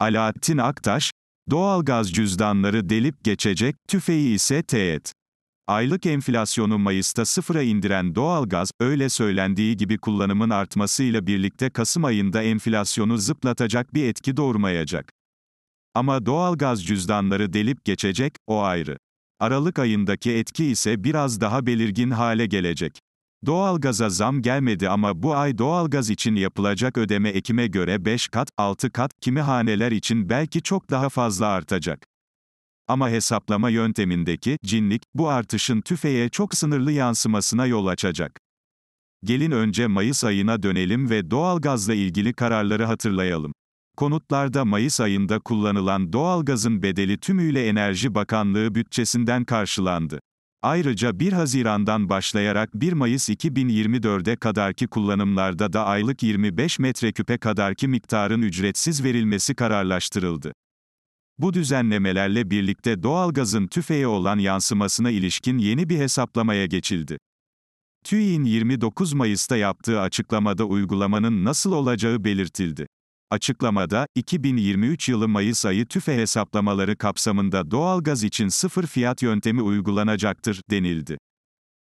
Alaaddin Aktaş, doğalgaz cüzdanları delip geçecek, tüfeği ise teğet. Aylık enflasyonu Mayıs'ta sıfıra indiren doğalgaz, öyle söylendiği gibi kullanımın artmasıyla birlikte Kasım ayında enflasyonu zıplatacak bir etki doğurmayacak. Ama doğalgaz cüzdanları delip geçecek, o ayrı. Aralık ayındaki etki ise biraz daha belirgin hale gelecek. Doğalgaza zam gelmedi ama bu ay doğalgaz için yapılacak ödeme ekime göre 5 kat, 6 kat, kimi haneler için belki çok daha fazla artacak. Ama hesaplama yöntemindeki cinlik, bu artışın tüfeğe çok sınırlı yansımasına yol açacak. Gelin önce Mayıs ayına dönelim ve doğalgazla ilgili kararları hatırlayalım. Konutlarda Mayıs ayında kullanılan doğalgazın bedeli tümüyle Enerji Bakanlığı bütçesinden karşılandı. Ayrıca 1 Haziran'dan başlayarak 1 Mayıs 2024'e kadarki kullanımlarda da aylık 25 metreküpe kadarki miktarın ücretsiz verilmesi kararlaştırıldı. Bu düzenlemelerle birlikte doğalgazın tüfeğe olan yansımasına ilişkin yeni bir hesaplamaya geçildi. TÜİ'nin 29 Mayıs'ta yaptığı açıklamada uygulamanın nasıl olacağı belirtildi. Açıklamada, 2023 yılı Mayıs ayı tüfe hesaplamaları kapsamında doğalgaz için sıfır fiyat yöntemi uygulanacaktır, denildi.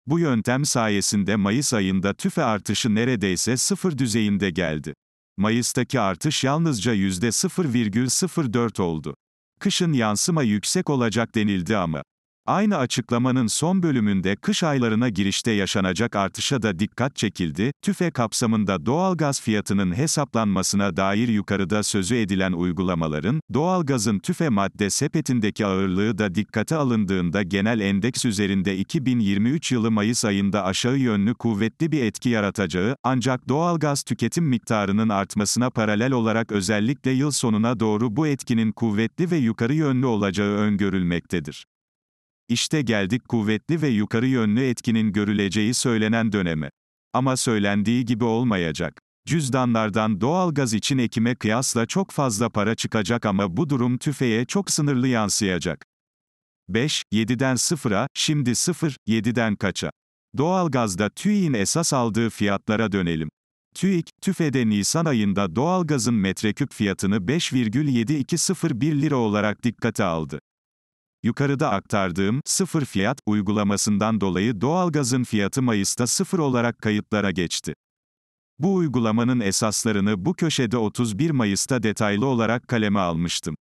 Bu yöntem sayesinde Mayıs ayında tüfe artışı neredeyse sıfır düzeyinde geldi. Mayıs'taki artış yalnızca %0,04 oldu. Kışın yansıma yüksek olacak denildi ama Aynı açıklamanın son bölümünde kış aylarına girişte yaşanacak artışa da dikkat çekildi. TÜFE kapsamında doğalgaz fiyatının hesaplanmasına dair yukarıda sözü edilen uygulamaların, doğalgazın TÜFE madde sepetindeki ağırlığı da dikkate alındığında genel endeks üzerinde 2023 yılı Mayıs ayında aşağı yönlü kuvvetli bir etki yaratacağı, ancak doğalgaz tüketim miktarının artmasına paralel olarak özellikle yıl sonuna doğru bu etkinin kuvvetli ve yukarı yönlü olacağı öngörülmektedir. İşte geldik kuvvetli ve yukarı yönlü etkinin görüleceği söylenen döneme. Ama söylendiği gibi olmayacak. Cüzdanlardan doğal gaz için ekime kıyasla çok fazla para çıkacak ama bu durum tüfeğe çok sınırlı yansıyacak. 5, 7'den 0'a, şimdi 0, 7'den kaça? Doğalgazda TÜİ'nin esas aldığı fiyatlara dönelim. TÜİK, TÜFE'de Nisan ayında doğalgazın metreküp fiyatını 5,7201 lira olarak dikkate aldı. Yukarıda aktardığım sıfır fiyat uygulamasından dolayı doğalgazın fiyatı Mayıs'ta sıfır olarak kayıtlara geçti. Bu uygulamanın esaslarını bu köşede 31 Mayıs'ta detaylı olarak kaleme almıştım.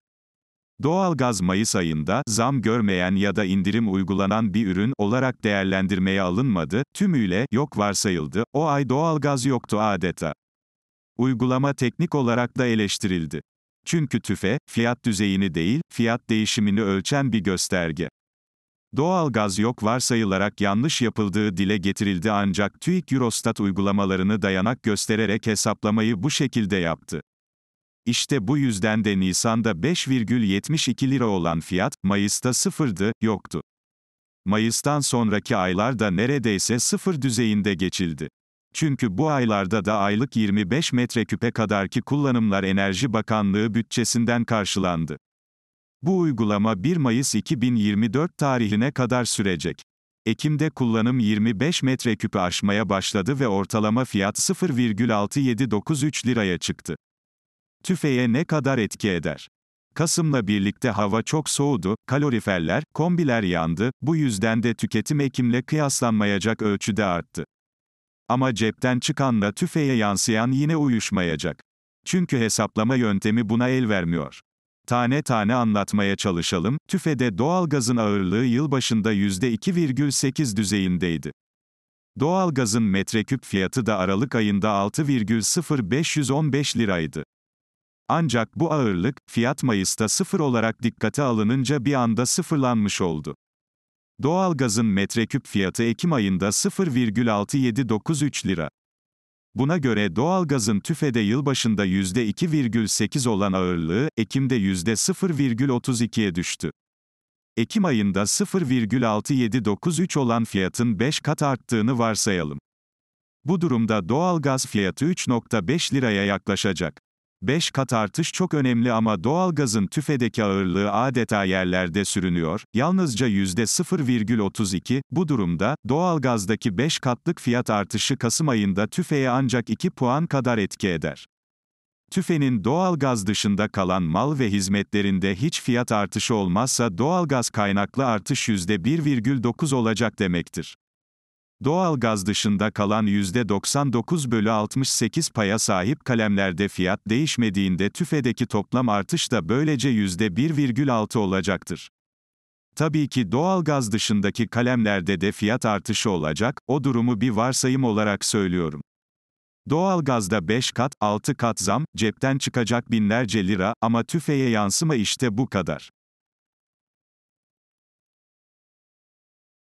Doğalgaz Mayıs ayında zam görmeyen ya da indirim uygulanan bir ürün olarak değerlendirmeye alınmadı, tümüyle yok varsayıldı. O ay doğalgaz yoktu adeta. Uygulama teknik olarak da eleştirildi. Çünkü tüfe, fiyat düzeyini değil, fiyat değişimini ölçen bir gösterge. Doğal gaz yok varsayılarak yanlış yapıldığı dile getirildi ancak TÜİK Eurostat uygulamalarını dayanak göstererek hesaplamayı bu şekilde yaptı. İşte bu yüzden de Nisan'da 5,72 lira olan fiyat, Mayıs'ta sıfırdı, yoktu. Mayıs'tan sonraki aylarda neredeyse sıfır düzeyinde geçildi. Çünkü bu aylarda da aylık 25 metreküpe kadarki kullanımlar Enerji Bakanlığı bütçesinden karşılandı. Bu uygulama 1 Mayıs 2024 tarihine kadar sürecek. Ekim'de kullanım 25 metreküpü aşmaya başladı ve ortalama fiyat 0,6793 liraya çıktı. Tüfeğe ne kadar etki eder? Kasım'la birlikte hava çok soğudu, kaloriferler, kombiler yandı, bu yüzden de tüketim Ekim'le kıyaslanmayacak ölçüde arttı. Ama cepten çıkanla tüfeğe yansıyan yine uyuşmayacak. Çünkü hesaplama yöntemi buna el vermiyor. Tane tane anlatmaya çalışalım. Tüfede doğalgazın ağırlığı yıl başında %2,8 düzeyindeydi. Doğalgazın metreküp fiyatı da Aralık ayında 6,0515 liraydı. Ancak bu ağırlık, fiyat Mayıs'ta sıfır olarak dikkate alınınca bir anda sıfırlanmış oldu. Doğalgazın metreküp fiyatı Ekim ayında 0,6793 lira. Buna göre doğalgazın tüfede yılbaşında %2,8 olan ağırlığı, Ekim'de %0,32'ye düştü. Ekim ayında 0,6793 olan fiyatın 5 kat arttığını varsayalım. Bu durumda doğalgaz fiyatı 3,5 liraya yaklaşacak. 5 kat artış çok önemli ama doğalgazın tüfedeki ağırlığı adeta yerlerde sürünüyor, yalnızca %0,32, bu durumda, doğalgazdaki 5 katlık fiyat artışı Kasım ayında tüfeye ancak 2 puan kadar etki eder. TÜFE'nin doğalgaz dışında kalan mal ve hizmetlerinde hiç fiyat artışı olmazsa doğalgaz kaynaklı artış %1,9 olacak demektir. Doğal gaz dışında kalan %99 bölü 68 paya sahip kalemlerde fiyat değişmediğinde tüfedeki toplam artış da böylece %1,6 olacaktır. Tabii ki doğal gaz dışındaki kalemlerde de fiyat artışı olacak, o durumu bir varsayım olarak söylüyorum. Doğal gazda 5 kat, 6 kat zam, cepten çıkacak binlerce lira ama tüfeye yansıma işte bu kadar.